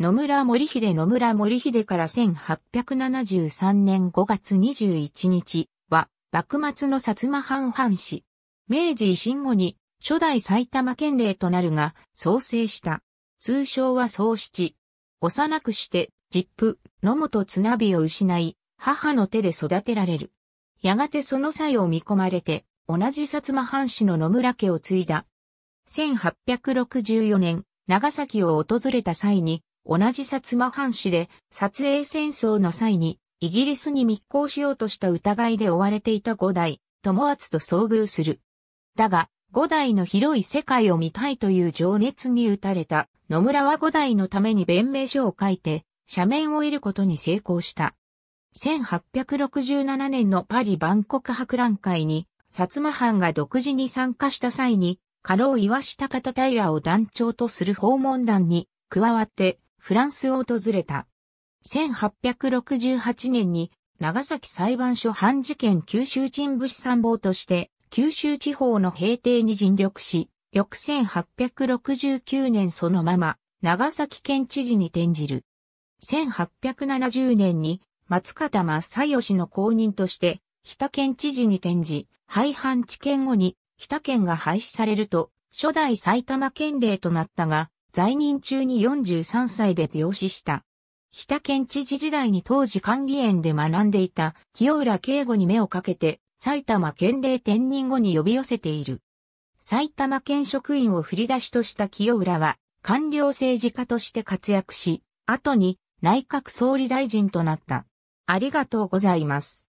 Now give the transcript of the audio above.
野村森秀野村森秀から1873年5月21日は、幕末の薩摩藩藩士。明治維新後に初代埼玉県令となるが、創生した。通称は創七。幼くして、実父、野本綱火を失い、母の手で育てられる。やがてその際を見込まれて、同じ薩摩藩士の野村家を継いだ。1864年、長崎を訪れた際に、同じ薩摩藩士で、撮影戦争の際に、イギリスに密航しようとした疑いで追われていた五代、友厚と遭遇する。だが、五代の広い世界を見たいという情熱に打たれた野村は五代のために弁明書を書いて、斜面を得ることに成功した。1867年のパリ万国博覧会に、薩摩藩が独自に参加した際に、過労岩下方平を団長とする訪問団に加わって、フランスを訪れた。1868年に長崎裁判所判事件九州鎮士参謀として九州地方の平定に尽力し、翌1869年そのまま長崎県知事に転じる。1870年に松方正義の公認として日田県知事に転じ、廃藩置県後に日田県が廃止されると初代埼玉県令となったが、在任中に43歳で病死した。北県知事時代に当時管理園で学んでいた清浦敬吾に目をかけて埼玉県令転任後に呼び寄せている。埼玉県職員を振り出しとした清浦は官僚政治家として活躍し、後に内閣総理大臣となった。ありがとうございます。